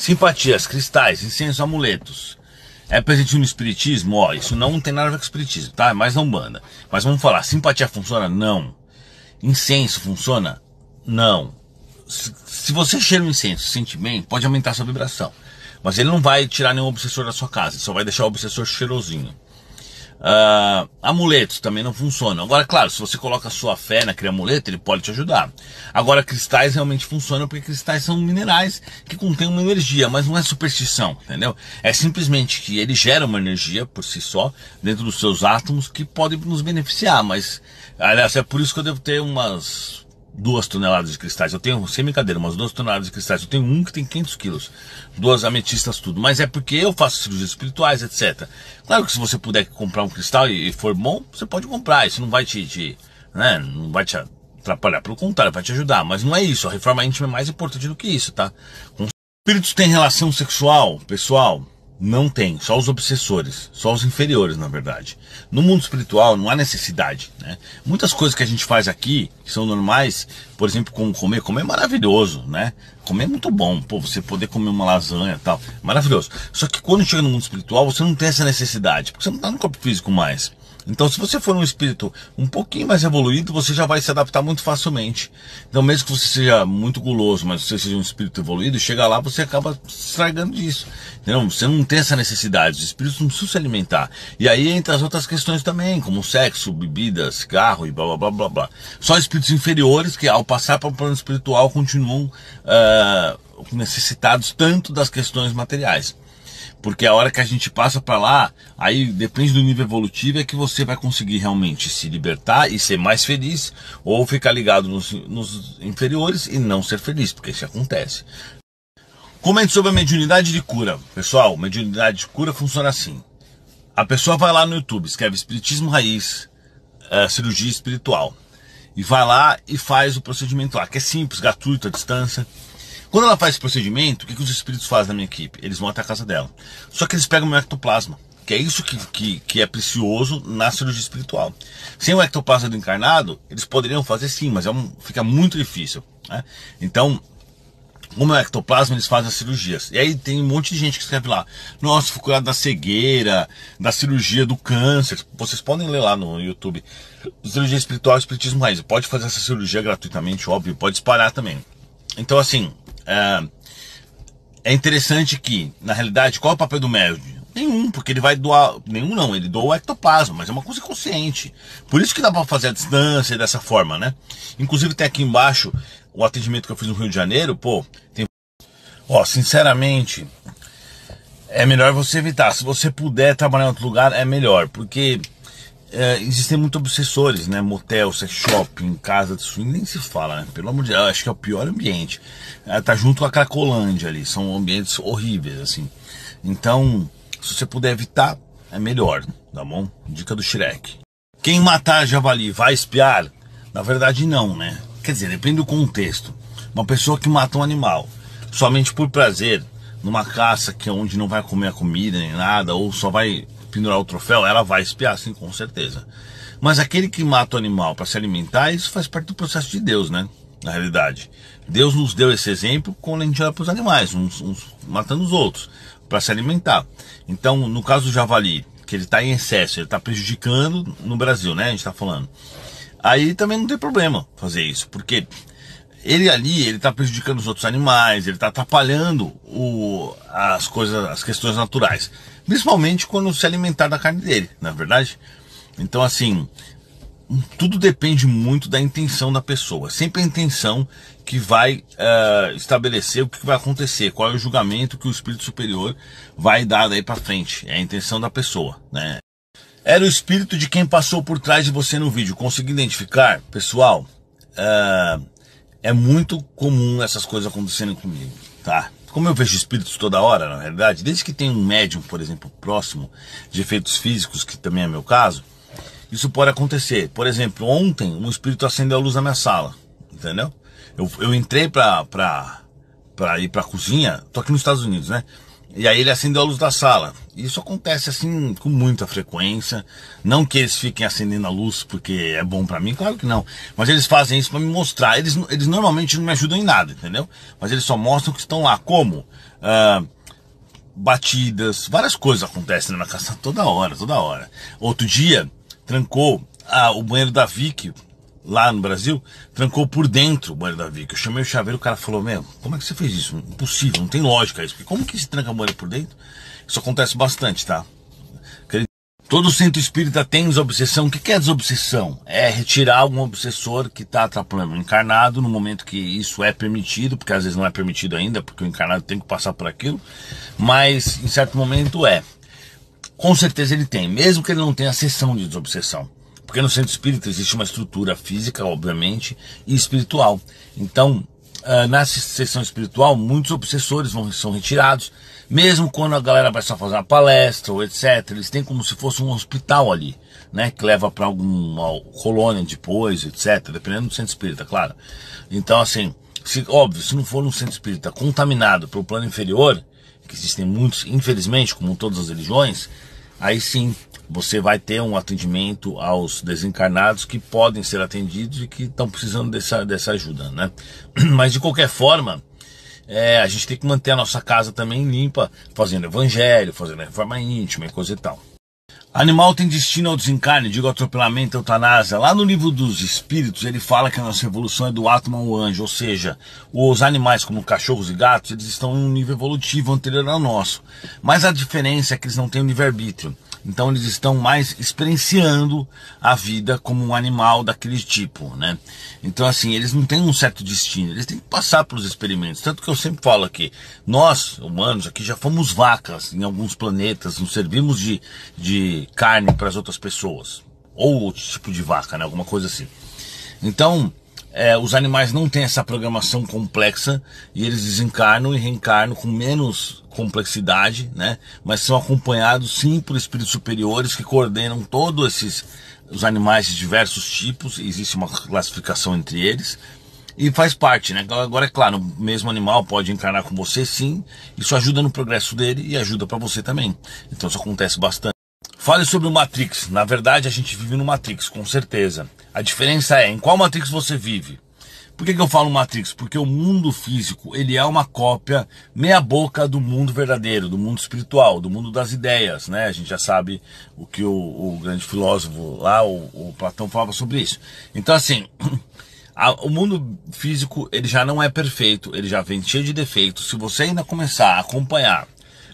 Simpatias, cristais, incenso, amuletos. É presente no espiritismo? Ó, isso não tem nada a ver com espiritismo, tá? É mais na Umbanda. Mas vamos falar, simpatia funciona? Não. Incenso funciona? Não. Se você cheira um incenso e sente bem, pode aumentar sua vibração. Mas ele não vai tirar nenhum obsessor da sua casa, ele só vai deixar o obsessor cheirosinho. Uh, amuletos também não funcionam. Agora, claro, se você coloca a sua fé naquele amuleto, ele pode te ajudar. Agora, cristais realmente funcionam porque cristais são minerais que contêm uma energia, mas não é superstição, entendeu? É simplesmente que ele gera uma energia por si só dentro dos seus átomos que pode nos beneficiar, mas aliás, é por isso que eu devo ter umas duas toneladas de cristais. Eu tenho, sem brincadeira, umas duas toneladas de cristais. Eu tenho um que tem 500 quilos, duas ametistas, tudo. Mas é porque eu faço cirurgias espirituais, etc. Claro que se você puder comprar um cristal e, e for bom, você pode comprar. Isso não vai te, te né, não vai te atrapalhar. Pelo contrário, vai te ajudar. Mas não é isso. A reforma íntima é mais importante do que isso, tá? Com espíritos têm relação sexual, pessoal. Não tem, só os obsessores, só os inferiores, na verdade. No mundo espiritual não há necessidade, né? Muitas coisas que a gente faz aqui, que são normais, por exemplo, como comer, comer é maravilhoso, né? Comer é muito bom, pô, você poder comer uma lasanha e tal, maravilhoso. Só que quando chega no mundo espiritual, você não tem essa necessidade, porque você não está no corpo físico mais. Então, se você for um espírito um pouquinho mais evoluído, você já vai se adaptar muito facilmente. Então, mesmo que você seja muito guloso, mas você seja um espírito evoluído, chega lá, você acaba estragando disso. Entendeu? Você não tem essa necessidade. Os espíritos não precisam se alimentar. E aí entra as outras questões também, como sexo, bebidas, carro e blá blá blá blá blá. Só espíritos inferiores que, ao passar para o plano espiritual, continuam uh, necessitados tanto das questões materiais. Porque a hora que a gente passa para lá, aí depende do nível evolutivo é que você vai conseguir realmente se libertar e ser mais feliz, ou ficar ligado nos, nos inferiores e não ser feliz, porque isso acontece. Comente sobre a mediunidade de cura. Pessoal, mediunidade de cura funciona assim. A pessoa vai lá no YouTube, escreve Espiritismo Raiz, eh, Cirurgia Espiritual. E vai lá e faz o procedimento lá, que é simples, gratuito, à distância. Quando ela faz esse procedimento, o que, que os espíritos fazem na minha equipe? Eles vão até a casa dela. Só que eles pegam o meu ectoplasma, que é isso que, que, que é precioso na cirurgia espiritual. Sem o ectoplasma do encarnado, eles poderiam fazer sim, mas é um, fica muito difícil. Né? Então, como é o ectoplasma, eles fazem as cirurgias. E aí tem um monte de gente que escreve lá: Nossa, fui curado da cegueira, da cirurgia do câncer. Vocês podem ler lá no YouTube. Cirurgia espiritual, espiritismo raiz. Pode fazer essa cirurgia gratuitamente, óbvio, pode disparar também. Então, assim, é, é interessante que, na realidade, qual é o papel do médico? Nenhum, porque ele vai doar. Nenhum não, ele doa o ectoplasma, mas é uma coisa consciente. Por isso que dá para fazer a distância dessa forma, né? Inclusive tem aqui embaixo o atendimento que eu fiz no Rio de Janeiro, pô, tem. Ó, sinceramente, é melhor você evitar. Se você puder trabalhar em outro lugar, é melhor, porque é, existem muitos obsessores, né? Motel, sex shopping, casa de swing, nem se fala, né? Pelo amor de Deus, acho que é o pior ambiente. É, tá junto com a Cracolândia ali, são ambientes horríveis, assim. Então, se você puder evitar, é melhor, tá bom? Dica do Shrek. Quem matar javali vai espiar? Na verdade, não, né? Quer dizer, depende do contexto. Uma pessoa que mata um animal somente por prazer, numa caça que é onde não vai comer a comida nem nada, ou só vai pendurar o troféu, ela vai espiar, sim, com certeza. Mas aquele que mata o animal para se alimentar, isso faz parte do processo de Deus, né? Na realidade, Deus nos deu esse exemplo quando a gente olha para os animais, uns, uns matando os outros para se alimentar. Então, no caso do javali, que ele está em excesso, ele está prejudicando no Brasil, né? A gente está falando. Aí também não tem problema fazer isso, porque ele ali, ele tá prejudicando os outros animais, ele tá atrapalhando o, as coisas, as questões naturais. Principalmente quando se alimentar da carne dele, na é verdade. Então, assim, tudo depende muito da intenção da pessoa. Sempre a intenção que vai uh, estabelecer o que vai acontecer, qual é o julgamento que o espírito superior vai dar daí para frente. É a intenção da pessoa, né? Era o espírito de quem passou por trás de você no vídeo. Consegui identificar, pessoal. Uh, é muito comum essas coisas acontecerem comigo, tá? Como eu vejo espíritos toda hora, na verdade. desde que tem um médium, por exemplo, próximo de efeitos físicos, que também é meu caso, isso pode acontecer. Por exemplo, ontem um espírito acendeu a luz na minha sala, entendeu? Eu, eu entrei pra, pra, pra ir pra cozinha, tô aqui nos Estados Unidos, né? E aí ele acendeu a luz da sala. Isso acontece assim com muita frequência. Não que eles fiquem acendendo a luz porque é bom para mim, claro que não. Mas eles fazem isso para me mostrar. Eles, eles normalmente não me ajudam em nada, entendeu? Mas eles só mostram que estão lá. Como? Ah, batidas, várias coisas acontecem na minha casa toda hora, toda hora. Outro dia, trancou ah, o banheiro da Vicky lá no Brasil, trancou por dentro o banheiro da Vic. Eu chamei o chaveiro, o cara falou, meu, como é que você fez isso? Impossível, não tem lógica isso. como que se tranca o banheiro por dentro? Isso acontece bastante, tá? Todo centro espírita tem desobsessão. O que é desobsessão? É retirar algum obsessor que está atrapalhando o encarnado no momento que isso é permitido, porque às vezes não é permitido ainda, porque o encarnado tem que passar por aquilo, mas em certo momento é. Com certeza ele tem, mesmo que ele não tenha a sessão de desobsessão. Porque no centro espírita existe uma estrutura física, obviamente, e espiritual. Então, ah, na sessão espiritual, muitos obsessores vão, são retirados, mesmo quando a galera vai só fazer uma palestra ou etc. Eles têm como se fosse um hospital ali, né? Que leva para alguma colônia depois, etc. Dependendo do centro espírita, claro. Então, assim, se, óbvio, se não for um centro espírita contaminado pelo plano inferior, que existem muitos, infelizmente, como todas as religiões, aí sim você vai ter um atendimento aos desencarnados que podem ser atendidos e que estão precisando dessa, dessa ajuda, né? Mas de qualquer forma, é, a gente tem que manter a nossa casa também limpa, fazendo evangelho, fazendo reforma íntima e coisa e tal. Animal tem destino ao desencarne, digo atropelamento, eutanásia. Lá no livro dos espíritos ele fala que a nossa evolução é do átomo ao anjo, ou seja, os animais como cachorros e gatos, eles estão em um nível evolutivo anterior ao nosso. Mas a diferença é que eles não têm o livre-arbítrio. Então eles estão mais experienciando a vida como um animal daquele tipo, né? Então assim, eles não têm um certo destino, eles têm que passar pelos experimentos. Tanto que eu sempre falo aqui, nós, humanos, aqui já fomos vacas em alguns planetas, não servimos de, de carne para as outras pessoas. Ou outro tipo de vaca, né? Alguma coisa assim. Então, é, os animais não têm essa programação complexa e eles desencarnam e reencarnam com menos complexidade, né? Mas são acompanhados sim por espíritos superiores que coordenam todos esses os animais de diversos tipos, existe uma classificação entre eles. E faz parte, né? Agora é claro, o mesmo animal pode encarnar com você sim, isso ajuda no progresso dele e ajuda para você também. Então isso acontece bastante. Fale sobre o Matrix. Na verdade, a gente vive no Matrix, com certeza. A diferença é em qual Matrix você vive. Por que, que eu falo Matrix? Porque o mundo físico ele é uma cópia meia boca do mundo verdadeiro, do mundo espiritual, do mundo das ideias, né? A gente já sabe o que o, o grande filósofo lá, o, o, Platão falava sobre isso. Então assim, a, o mundo físico ele já não é perfeito, ele já vem cheio de defeitos. Se você ainda começar a acompanhar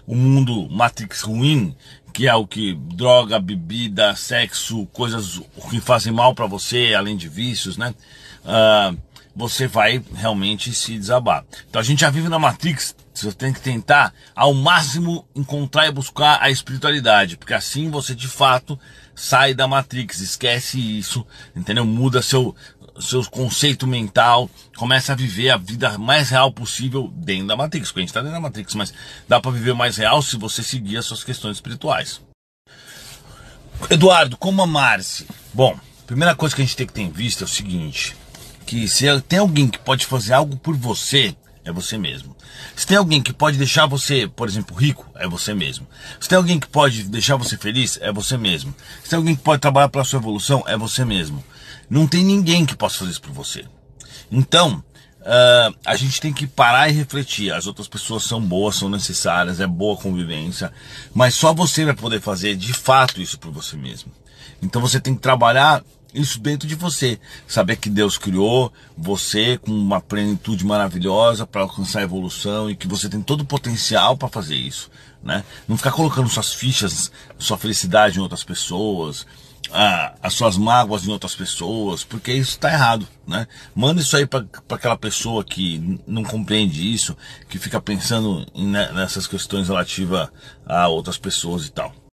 o mundo Matrix ruim, que é o que droga, bebida, sexo, coisas que fazem mal para você, além de vícios, né? Uh, você vai realmente se desabar. Então a gente já vive na Matrix, você tem que tentar ao máximo encontrar e buscar a espiritualidade, porque assim você de fato sai da Matrix, esquece isso, entendeu? Muda seu, seu conceito mental, começa a viver a vida mais real possível dentro da Matrix. Porque a gente está dentro da Matrix, mas dá para viver mais real se você seguir as suas questões espirituais. Eduardo, como amar-se? Bom, primeira coisa que a gente tem que ter em vista é o seguinte: que se tem alguém que pode fazer algo por você, é você mesmo. Se tem alguém que pode deixar você, por exemplo, rico, é você mesmo. Se tem alguém que pode deixar você feliz, é você mesmo. Se tem alguém que pode trabalhar a sua evolução, é você mesmo. Não tem ninguém que possa fazer isso por você. Então, Uh, a gente tem que parar e refletir. As outras pessoas são boas, são necessárias, é boa convivência, mas só você vai poder fazer de fato isso por você mesmo. Então você tem que trabalhar isso dentro de você, saber que Deus criou você com uma plenitude maravilhosa para alcançar a evolução e que você tem todo o potencial para fazer isso, né? Não ficar colocando suas fichas, sua felicidade em outras pessoas, ah, as suas mágoas em outras pessoas, porque isso está errado, né? Manda isso aí para aquela pessoa que não compreende isso, que fica pensando né, nessas questões relativas a outras pessoas e tal.